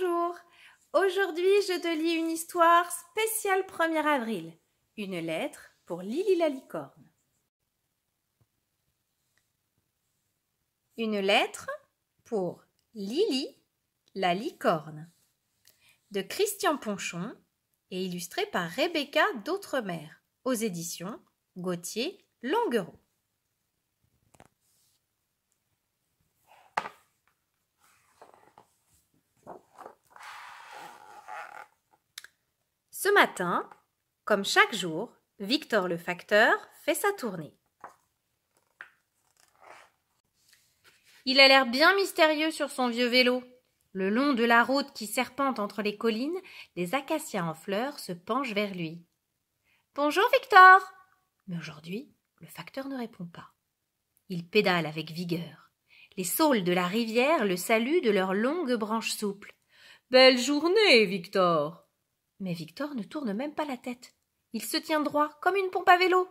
Bonjour Aujourd'hui, je te lis une histoire spéciale 1er avril. Une lettre pour Lily la licorne. Une lettre pour Lily la licorne de Christian Ponchon et illustrée par Rebecca d'Autremer aux éditions Gauthier Languereau. Ce matin, comme chaque jour, Victor le facteur fait sa tournée. Il a l'air bien mystérieux sur son vieux vélo. Le long de la route qui serpente entre les collines, les acacias en fleurs se penchent vers lui. Bonjour Victor Mais aujourd'hui, le facteur ne répond pas. Il pédale avec vigueur. Les saules de la rivière le saluent de leurs longues branches souples. Belle journée, Victor mais Victor ne tourne même pas la tête. Il se tient droit, comme une pompe à vélo.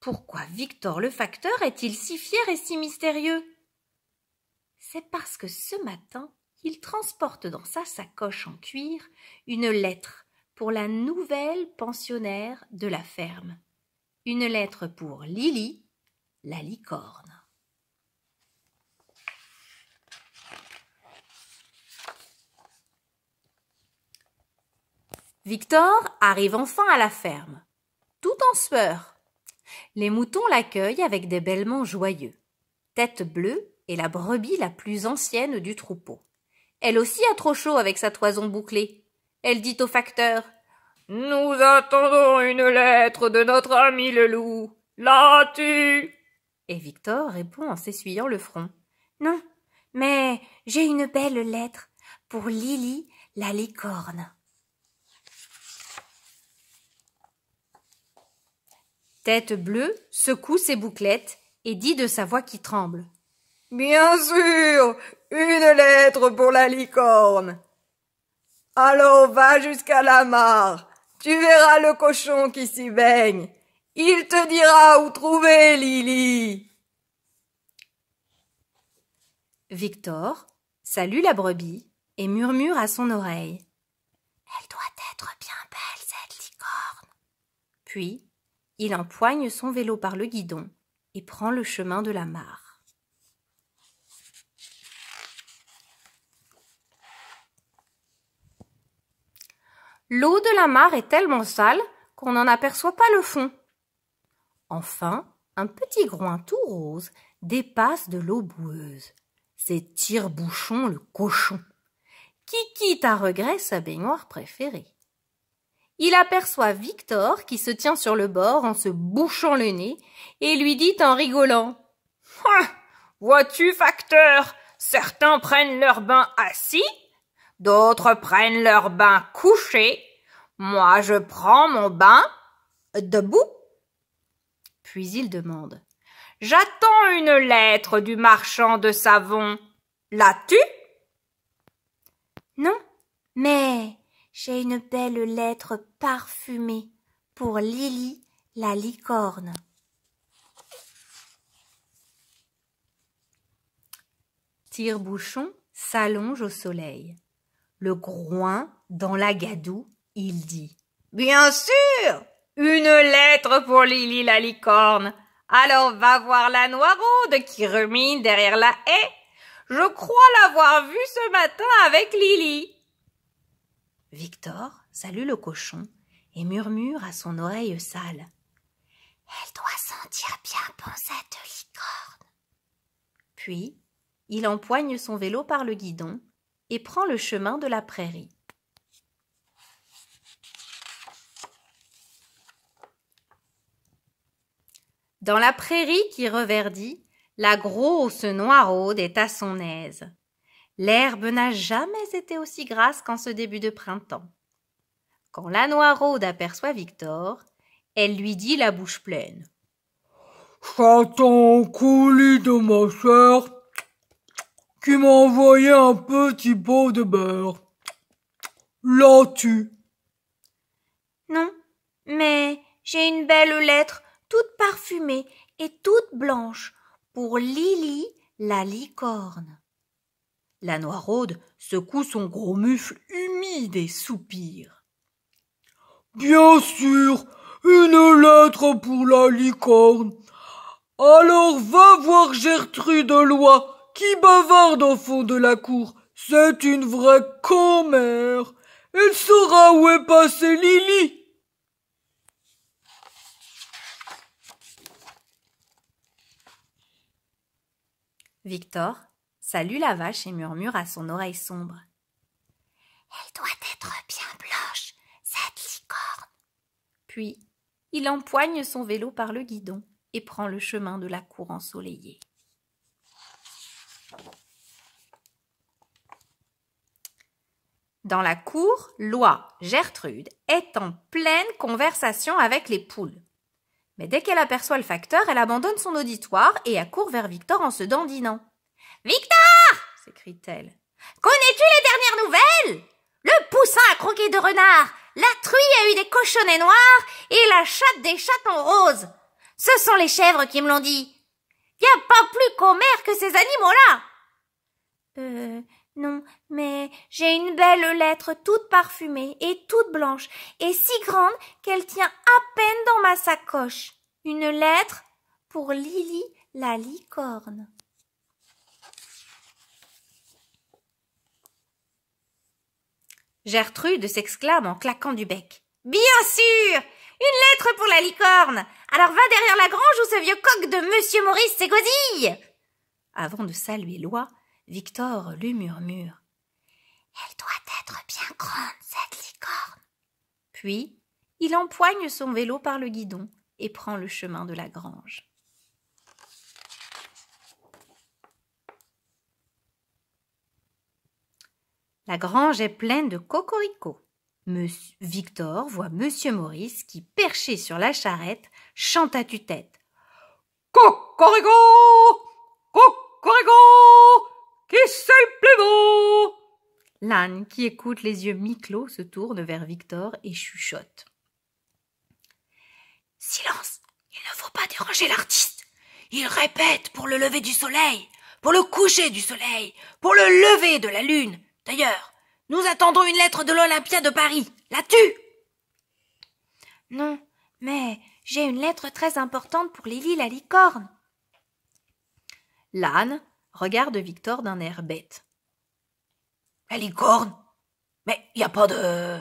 Pourquoi Victor le facteur est-il si fier et si mystérieux C'est parce que ce matin, il transporte dans sa sacoche en cuir une lettre pour la nouvelle pensionnaire de la ferme. Une lettre pour Lily, la licorne. Victor arrive enfin à la ferme, tout en sueur. Les moutons l'accueillent avec des bêlements joyeux. Tête bleue est la brebis la plus ancienne du troupeau. Elle aussi a trop chaud avec sa toison bouclée. Elle dit au facteur Nous attendons une lettre de notre ami le loup. L'as-tu Et Victor répond en s'essuyant le front Non, mais j'ai une belle lettre pour Lily la licorne. Tête bleue secoue ses bouclettes et dit de sa voix qui tremble. Bien sûr, une lettre pour la licorne. Alors va jusqu'à la mare. Tu verras le cochon qui s'y baigne. Il te dira où trouver Lily. Victor salue la brebis et murmure à son oreille. Elle doit être bien belle, cette licorne. Puis il empoigne son vélo par le guidon et prend le chemin de la mare. L'eau de la mare est tellement sale qu'on n'en aperçoit pas le fond. Enfin, un petit groin tout rose dépasse de l'eau boueuse. C'est Tire-Bouchon le cochon, qui quitte à regret sa baignoire préférée il aperçoit Victor qui se tient sur le bord en se bouchant le nez et lui dit en rigolant hein, Vois-tu, facteur, certains prennent leur bain assis, d'autres prennent leur bain couché. Moi, je prends mon bain debout. Puis il demande J'attends une lettre du marchand de savon. L'as-tu Non, mais j'ai une belle lettre parfumée pour Lily la licorne. Tire-bouchon s'allonge au soleil. Le groin dans la gadoue, il dit Bien sûr Une lettre pour Lily la licorne Alors va voir la noiraude qui rumine derrière la haie. Je crois l'avoir vue ce matin avec Lily. Victor salue le cochon et murmure à son oreille sale. Elle doit sentir bien bon cette licorne. Puis, il empoigne son vélo par le guidon et prend le chemin de la prairie. Dans la prairie qui reverdit, la grosse noiraude est à son aise. L'herbe n'a jamais été aussi grasse qu'en ce début de printemps. Quand la noiraude aperçoit Victor, elle lui dit la bouche pleine. J'attends coulis de ma sœur qui m'a envoyé un petit pot de beurre. L'as-tu Non, mais j'ai une belle lettre toute parfumée et toute blanche pour Lily la licorne. La Noiraude secoue son gros mufle humide et soupire. Bien sûr, une lettre pour la licorne. Alors va voir Gertrude Loi qui bavarde au fond de la cour. C'est une vraie commère. Elle saura où est passée Lily. Victor Salut la vache et murmure à son oreille sombre. Elle doit être bien blanche, cette licorne. Puis il empoigne son vélo par le guidon et prend le chemin de la cour ensoleillée. Dans la cour, Loi, Gertrude, est en pleine conversation avec les poules. Mais dès qu'elle aperçoit le facteur, elle abandonne son auditoire et accourt vers Victor en se dandinant. Victor s'écrie-t-elle. Connais-tu les dernières nouvelles Le poussin a croqué de renard, la truie a eu des cochonnets noirs et la chatte des chatons roses. Ce sont les chèvres qui me l'ont dit. Y a pas plus commère que ces animaux-là. Euh, non, mais j'ai une belle lettre toute parfumée et toute blanche et si grande qu'elle tient à peine dans ma sacoche. Une lettre pour Lily la licorne. Gertrude s'exclame en claquant du bec. Bien sûr. Une lettre pour la licorne. Alors va derrière la grange où ce vieux coq de monsieur Maurice s'égosille. Avant de saluer Loi, Victor lui murmure. Elle doit être bien grande, cette licorne. Puis il empoigne son vélo par le guidon et prend le chemin de la grange. La grange est pleine de cocoricots. Victor voit Monsieur Maurice qui, perché sur la charrette, chante à tue-tête. Cocorico Cocorico Qui c'est le plus beau L'âne, qui écoute les yeux mi-clos, se tourne vers Victor et chuchote. Silence Il ne faut pas déranger l'artiste Il répète pour le lever du soleil, pour le coucher du soleil, pour le lever de la lune D'ailleurs, nous attendons une lettre de l'Olympia de Paris. L'as-tu Non, mais j'ai une lettre très importante pour Lily la licorne. L'âne regarde Victor d'un air bête. La licorne Mais il n'y a pas de.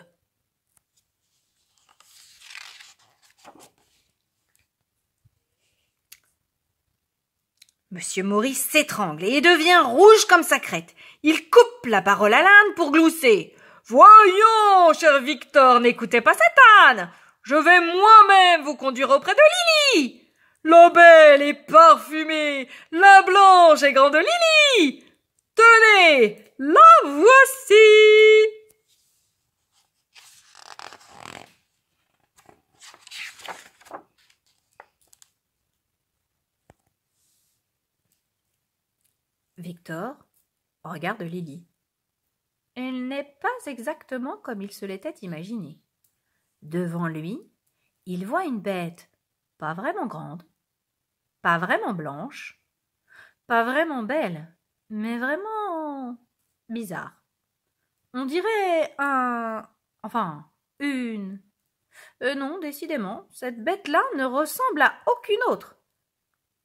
Monsieur Maurice s'étrangle et devient rouge comme sa crête. Il coupe la parole à l'âne pour glousser. Voyons, cher Victor, n'écoutez pas cette âne. Je vais moi-même vous conduire auprès de Lily. La belle est parfumée, la blanche et grande Lily. Tenez, la voici. Victor regarde Lily. Elle n'est pas exactement comme il se l'était imaginé. Devant lui, il voit une bête, pas vraiment grande, pas vraiment blanche, pas vraiment belle, mais vraiment bizarre. On dirait un. enfin, une. Euh, non, décidément, cette bête-là ne ressemble à aucune autre.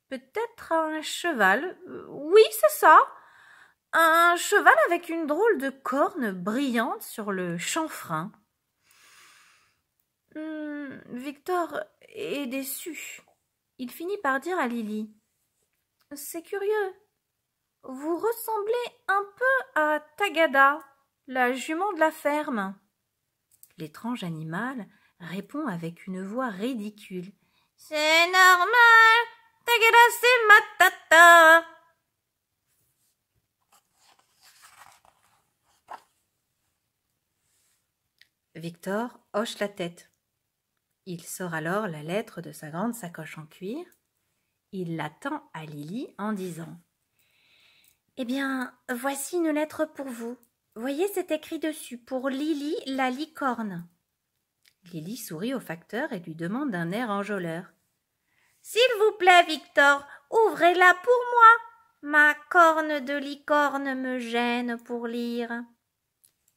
Peut-être à un cheval. Euh, oui, c'est ça un cheval avec une drôle de corne brillante sur le chanfrein. Hmm, Victor est déçu. Il finit par dire à Lily C'est curieux. Vous ressemblez un peu à Tagada, la jument de la ferme. L'étrange animal répond avec une voix ridicule C'est normal, Tagada c'est ma tata. Victor hoche la tête. Il sort alors la lettre de sa grande sacoche en cuir. Il la tend à Lily en disant Eh bien, voici une lettre pour vous. Voyez, c'est écrit dessus pour Lily la licorne. Lily sourit au facteur et lui demande d'un air enjôleur S'il vous plaît, Victor, ouvrez-la pour moi. Ma corne de licorne me gêne pour lire.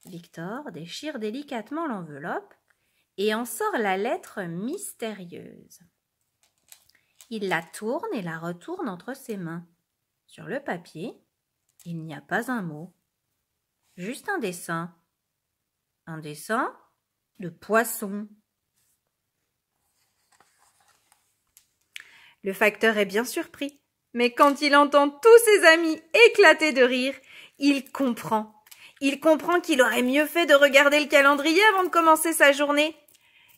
Victor déchire délicatement l'enveloppe et en sort la lettre mystérieuse. Il la tourne et la retourne entre ses mains. Sur le papier, il n'y a pas un mot, juste un dessin. Un dessin de poisson. Le facteur est bien surpris, mais quand il entend tous ses amis éclater de rire, il comprend il comprend qu'il aurait mieux fait de regarder le calendrier avant de commencer sa journée.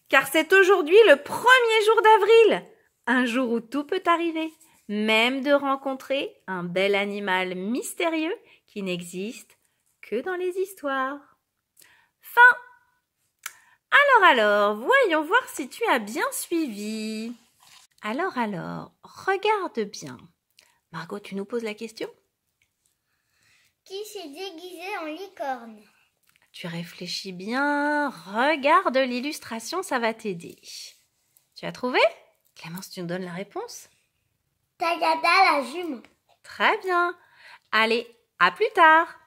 Car c'est aujourd'hui le premier jour d'avril, un jour où tout peut arriver, même de rencontrer un bel animal mystérieux qui n'existe que dans les histoires. Fin. Alors alors, voyons voir si tu as bien suivi. Alors alors, regarde bien. Margot, tu nous poses la question qui s'est déguisé en licorne. Tu réfléchis bien, regarde l'illustration, ça va t'aider. Tu as trouvé Clémence, tu nous donnes la réponse Tagada la jume. Très bien. Allez, à plus tard.